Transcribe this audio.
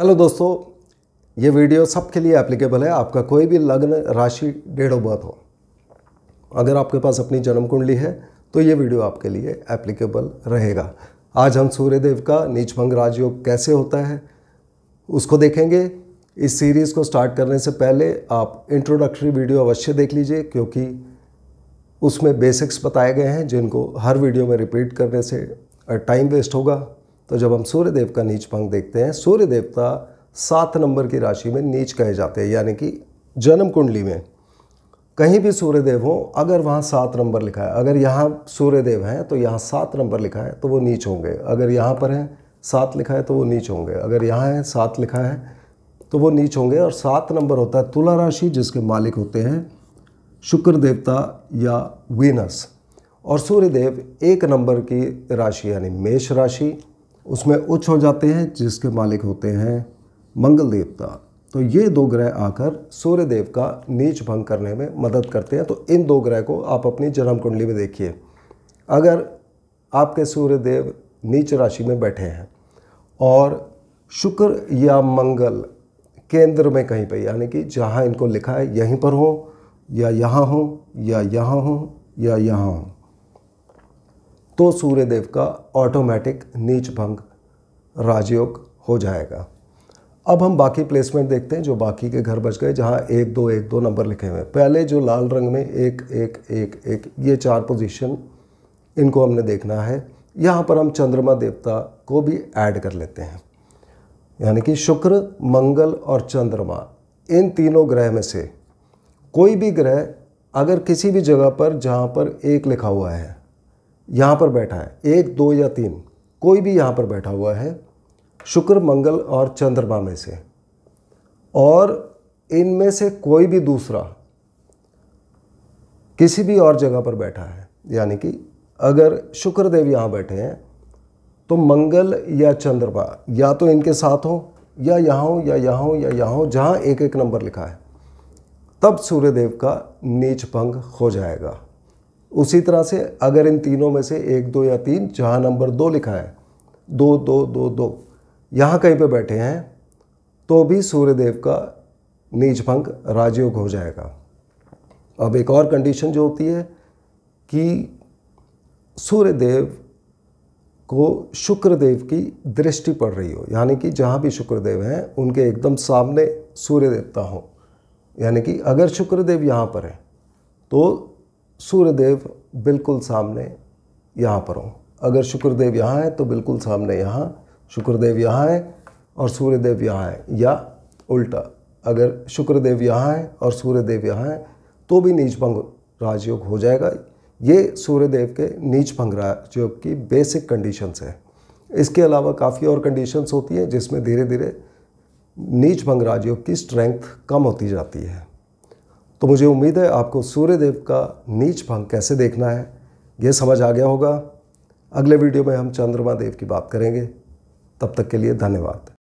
hello दोस्तों ये video सबके लिए एप्लीकेबल है आपका कोई भी लग्न राशि डेट ऑफ बर्थ हो अगर आपके पास अपनी जन्म कुंडली है तो ये वीडियो आपके लिए एप्लीकेबल रहेगा आज हम सूर्यदेव का नीचभंग राजयोग कैसे होता है उसको देखेंगे इस सीरीज़ को स्टार्ट करने से पहले आप इंट्रोडक्टरी वीडियो अवश्य देख लीजिए क्योंकि उसमें बेसिक्स बताए गए हैं जिनको हर वीडियो में रिपीट करने से टाइम वेस्ट होगा तो जब हम सूर्य देव का नीच भंग देखते हैं सूर्य देवता सात नंबर की राशि में नीच कहे जाते हैं यानी कि जन्म कुंडली में कहीं भी सूर्य देव हो अगर वहाँ सात नंबर लिखा है अगर यहाँ सूर्य देव हैं तो यहाँ सात नंबर लिखा है तो वो नीच होंगे अगर यहाँ पर है सात लिखा है तो वो नीच होंगे अगर यहाँ है सात लिखा है तो वो नीच होंगे और सात नंबर होता है तुला राशि जिसके मालिक होते हैं शुक्र देवता या वीनस और सूर्यदेव एक नंबर की राशि यानी मेष राशि उसमें उच्च हो जाते हैं जिसके मालिक होते हैं मंगल देवता तो ये दो ग्रह आकर सूर्य देव का नीच भंग करने में मदद करते हैं तो इन दो ग्रह को आप अपनी जन्म कुंडली में देखिए अगर आपके सूर्य देव नीच राशि में बैठे हैं और शुक्र या मंगल केंद्र में कहीं पर यानी कि जहाँ इनको लिखा है यहीं पर हो या यहाँ हो या यहाँ हो या यहाँ हो तो सूर्यदेव का ऑटोमेटिक नीच भंग राजयोग हो जाएगा अब हम बाकी प्लेसमेंट देखते हैं जो बाकी के घर बच गए जहाँ एक दो एक दो नंबर लिखे हुए हैं पहले जो लाल रंग में एक एक एक एक ये चार पोजीशन इनको हमने देखना है यहाँ पर हम चंद्रमा देवता को भी ऐड कर लेते हैं यानी कि शुक्र मंगल और चंद्रमा इन तीनों ग्रह में से कोई भी ग्रह अगर किसी भी जगह पर जहाँ पर एक लिखा हुआ है यहाँ पर बैठा है एक दो या तीन कोई भी यहाँ पर बैठा हुआ है शुक्र मंगल और चंद्रमा में से और इनमें से कोई भी दूसरा किसी भी और जगह पर बैठा है यानी कि अगर शुक्रदेव यहाँ बैठे हैं तो मंगल या चंद्रमा या तो इनके साथ हो या यहाँ हो या यहाँ हो या यहाँ हो जहाँ एक एक नंबर लिखा है तब सूर्यदेव का नीच भंग हो जाएगा उसी तरह से अगर इन तीनों में से एक दो या तीन जहाँ नंबर दो लिखा है दो दो दो दो यहाँ कहीं पे बैठे हैं तो भी सूर्यदेव का नीच भंग राजयोग हो जाएगा अब एक और कंडीशन जो होती है कि सूर्यदेव को शुक्रदेव की दृष्टि पड़ रही हो यानी कि जहाँ भी शुक्रदेव हैं उनके एकदम सामने सूर्य देवता हो यानी कि अगर शुक्रदेव यहाँ पर हैं तो सूर्यदेव बिल्कुल सामने यहाँ पर हों अगर शुक्रदेव यहाँ है तो बिल्कुल सामने यहाँ शुक्रदेव यहाँ है और सूर्यदेव यहाँ है या उल्टा अगर शुक्रदेव यहाँ है और सूर्यदेव यहाँ है तो भी नीचभंग राजयोग हो जाएगा ये सूर्यदेव के नीचभंग राजयोग की बेसिक कंडीशंस है इसके अलावा काफ़ी और कंडीशंस होती हैं जिसमें धीरे धीरे नीचभंग राजयोग की स्ट्रेंथ कम होती जाती है तो मुझे उम्मीद है आपको सूर्यदेव का नीच भंग कैसे देखना है यह समझ आ गया होगा अगले वीडियो में हम चंद्रमा देव की बात करेंगे तब तक के लिए धन्यवाद